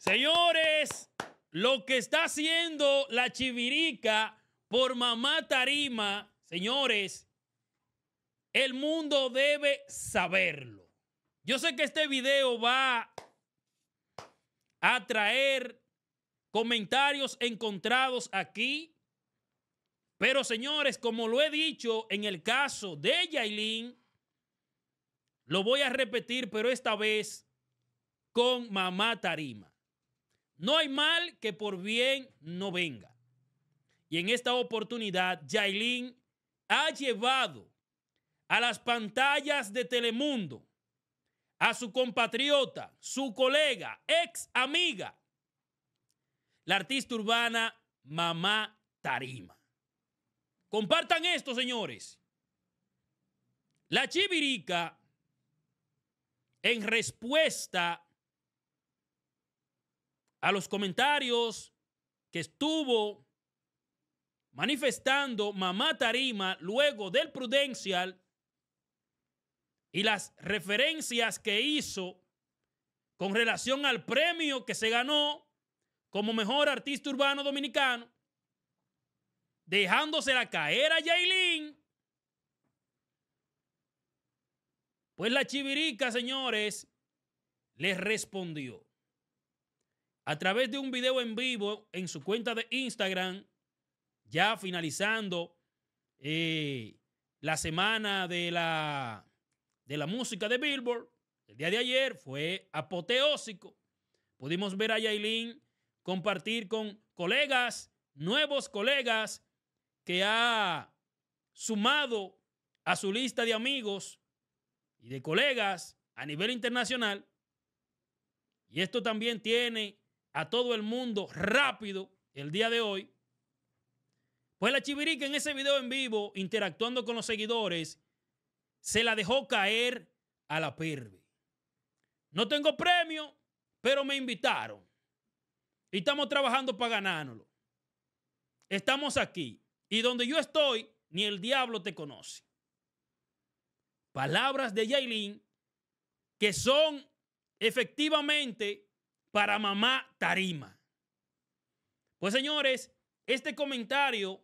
Señores, lo que está haciendo la chivirica por mamá tarima, señores, el mundo debe saberlo. Yo sé que este video va a traer comentarios encontrados aquí, pero señores, como lo he dicho en el caso de Yailin, lo voy a repetir, pero esta vez con mamá tarima. No hay mal que por bien no venga. Y en esta oportunidad, Yailin ha llevado a las pantallas de Telemundo a su compatriota, su colega, ex amiga, la artista urbana Mamá Tarima. Compartan esto, señores. La chivirica, en respuesta a los comentarios que estuvo manifestando Mamá Tarima luego del Prudencial y las referencias que hizo con relación al premio que se ganó como mejor artista urbano dominicano, dejándosela caer a Yailin. Pues la chivirica, señores, les respondió a través de un video en vivo en su cuenta de Instagram, ya finalizando eh, la semana de la, de la música de Billboard, el día de ayer fue apoteósico. Pudimos ver a Yailin compartir con colegas, nuevos colegas que ha sumado a su lista de amigos y de colegas a nivel internacional. Y esto también tiene a todo el mundo rápido el día de hoy. Pues la chivirica en ese video en vivo, interactuando con los seguidores, se la dejó caer a la perve. No tengo premio, pero me invitaron. Y estamos trabajando para ganárnoslo. Estamos aquí. Y donde yo estoy, ni el diablo te conoce. Palabras de Yailin que son efectivamente para mamá tarima. Pues señores, este comentario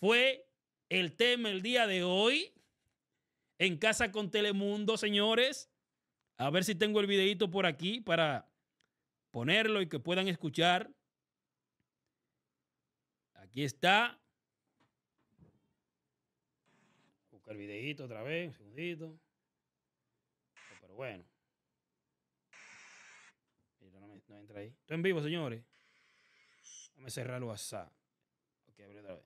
fue el tema el día de hoy en casa con Telemundo, señores. A ver si tengo el videito por aquí para ponerlo y que puedan escuchar. Aquí está. Busca el videito otra vez, un segundito. Pero bueno. No entra ahí. Estoy en vivo, señores. Vamos a cerrar el WhatsApp. Ok, abre otra vez.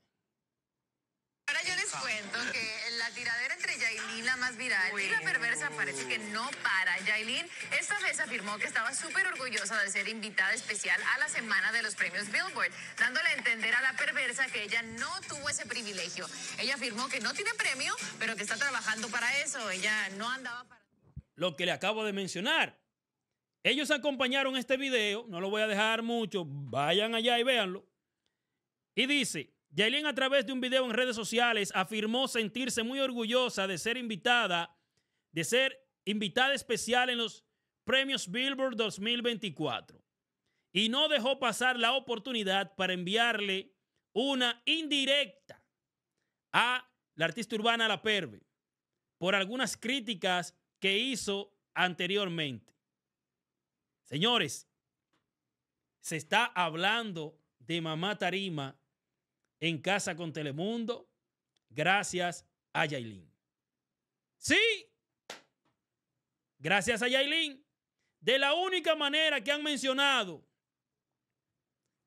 Ahora yo les cuento que la tiradera entre Yailin, la más viral, y la perversa parece que no para. Yailin esta vez afirmó que estaba súper orgullosa de ser invitada especial a la semana de los premios Billboard, dándole a entender a la perversa que ella no tuvo ese privilegio. Ella afirmó que no tiene premio, pero que está trabajando para eso. Ella no andaba para... Lo que le acabo de mencionar. Ellos acompañaron este video, no lo voy a dejar mucho, vayan allá y véanlo. Y dice, Yailin a través de un video en redes sociales afirmó sentirse muy orgullosa de ser invitada, de ser invitada especial en los premios Billboard 2024. Y no dejó pasar la oportunidad para enviarle una indirecta a la artista urbana La Perve por algunas críticas que hizo anteriormente. Señores, se está hablando de Mamá Tarima en Casa con Telemundo gracias a Yailin. Sí, gracias a Yailin. De la única manera que han mencionado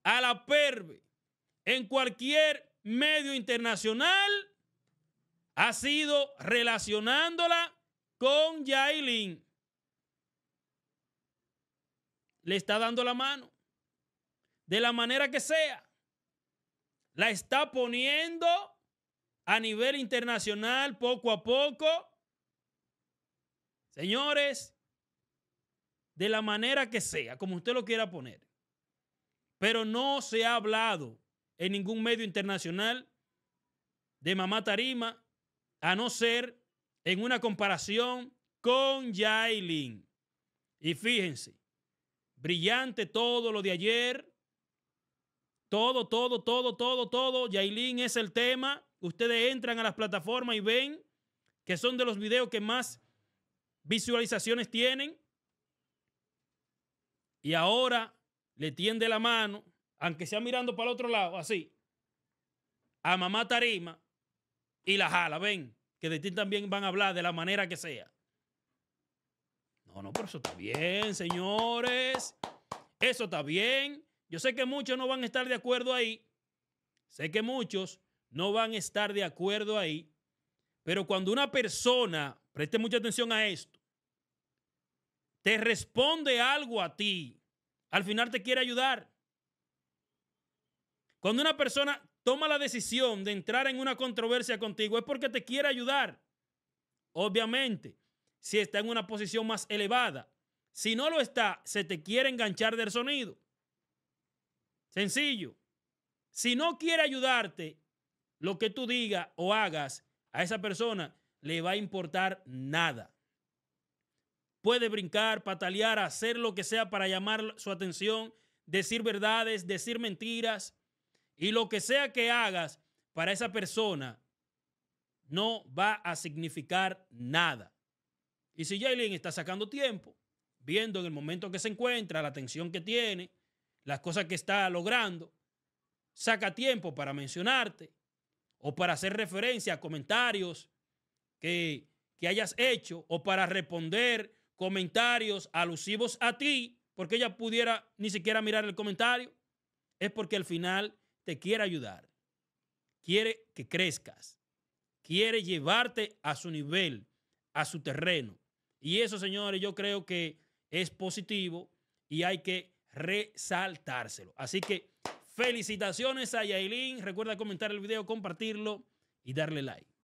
a la perve en cualquier medio internacional ha sido relacionándola con Yailin le está dando la mano, de la manera que sea. La está poniendo a nivel internacional poco a poco. Señores, de la manera que sea, como usted lo quiera poner. Pero no se ha hablado en ningún medio internacional de Mamá Tarima, a no ser en una comparación con Yailin. Y fíjense, Brillante todo lo de ayer. Todo, todo, todo, todo, todo. Yailin es el tema. Ustedes entran a las plataformas y ven que son de los videos que más visualizaciones tienen. Y ahora le tiende la mano, aunque sea mirando para el otro lado, así, a mamá tarima y la jala. Ven, que de ti también van a hablar de la manera que sea. No, no, pero eso está bien, señores. Eso está bien. Yo sé que muchos no van a estar de acuerdo ahí. Sé que muchos no van a estar de acuerdo ahí. Pero cuando una persona, preste mucha atención a esto, te responde algo a ti, al final te quiere ayudar. Cuando una persona toma la decisión de entrar en una controversia contigo es porque te quiere ayudar. Obviamente, si está en una posición más elevada. Si no lo está, se te quiere enganchar del sonido. Sencillo. Si no quiere ayudarte, lo que tú digas o hagas a esa persona le va a importar nada. Puede brincar, patalear, hacer lo que sea para llamar su atención, decir verdades, decir mentiras y lo que sea que hagas para esa persona no va a significar nada. Y si Jalen está sacando tiempo, viendo en el momento que se encuentra, la tensión que tiene, las cosas que está logrando, saca tiempo para mencionarte o para hacer referencia a comentarios que, que hayas hecho o para responder comentarios alusivos a ti, porque ella pudiera ni siquiera mirar el comentario, es porque al final te quiere ayudar, quiere que crezcas, quiere llevarte a su nivel, a su terreno, y eso, señores, yo creo que es positivo y hay que resaltárselo. Así que felicitaciones a Yailin. Recuerda comentar el video, compartirlo y darle like.